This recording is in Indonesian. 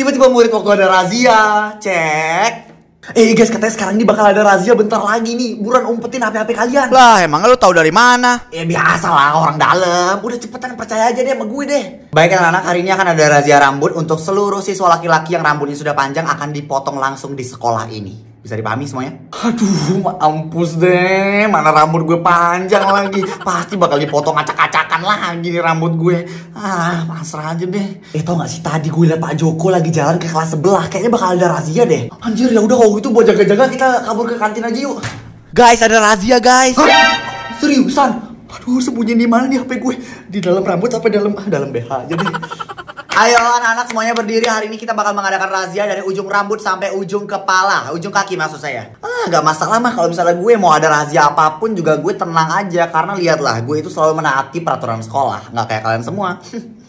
Tiba-tiba murid waktu ada razia, cek. Eh guys, katanya sekarang ini bakal ada razia bentar lagi nih. Buruan umpetin HP-HP kalian. Lah, emang lu tahu dari mana? Ya biasa lah, orang dalam. Udah cepetan percaya aja deh sama gue deh. Baik anak-anak, hari ini akan ada razia rambut untuk seluruh siswa laki-laki yang rambutnya sudah panjang akan dipotong langsung di sekolah ini. Bisa dipahami semuanya? Aduh, ampus deh. Mana rambut gue panjang lagi. Pasti bakal dipotong acak-acakan lagi nih rambut gue. Ah, pasrah aja deh. Eh, tau gak sih tadi gue liat Pak Joko lagi jalan ke kelas sebelah. Kayaknya bakal ada razia deh. Anjir, ya udah kalau gitu buat jaga-jaga kita kabur ke kantin aja yuk. Guys, ada razia, guys. Hah? Seriusan? Aduh, sembunyi di mana nih HP gue? Di dalam rambut apa dalam ah, dalam BH aja deh. Ayo anak-anak semuanya berdiri hari ini kita bakal mengadakan razia dari ujung rambut sampai ujung kepala, ujung kaki maksud saya. Ah, gak masalah mah kalau misalnya gue mau ada razia apapun juga gue tenang aja karena lihatlah gue itu selalu menaati peraturan sekolah, nggak kayak kalian semua.